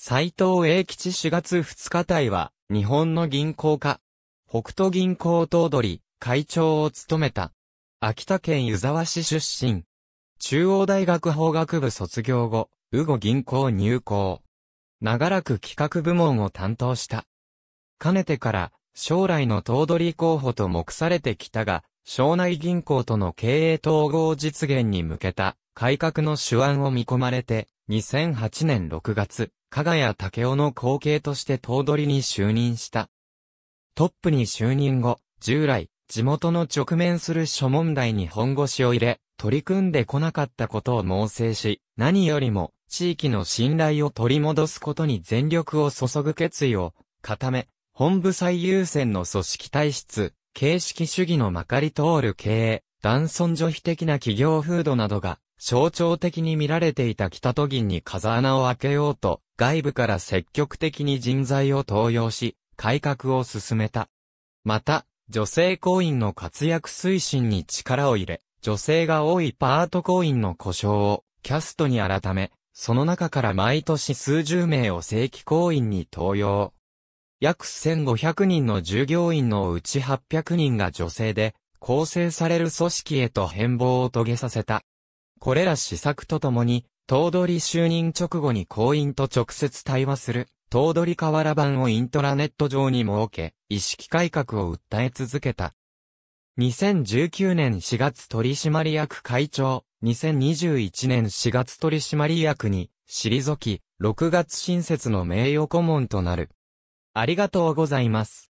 斎藤栄吉4月2日隊は、日本の銀行家、北斗銀行頭取、会長を務めた。秋田県湯沢市出身。中央大学法学部卒業後、右後銀行入行。長らく企画部門を担当した。かねてから、将来の頭取候補と目されてきたが、省内銀行との経営統合実現に向けた改革の手腕を見込まれて、2008年6月、加賀谷武雄の後継として頭取に就任した。トップに就任後、従来、地元の直面する諸問題に本腰を入れ、取り組んでこなかったことを猛省し、何よりも地域の信頼を取り戻すことに全力を注ぐ決意を固め、本部最優先の組織体質、形式主義のまかり通る経営、男尊女卑的な企業風土などが象徴的に見られていた北都銀に風穴を開けようと、外部から積極的に人材を登用し、改革を進めた。また、女性行員の活躍推進に力を入れ、女性が多いパート行員の故障をキャストに改め、その中から毎年数十名を正規行員に登用。約1500人の従業員のうち800人が女性で、構成される組織へと変貌を遂げさせた。これら施策とともに、頭取就任直後に行員と直接対話する、頭取河原版をイントラネット上に設け、意識改革を訴え続けた。2019年4月取締役会長、2021年4月取締役に、退き、6月新設の名誉顧問となる。ありがとうございます。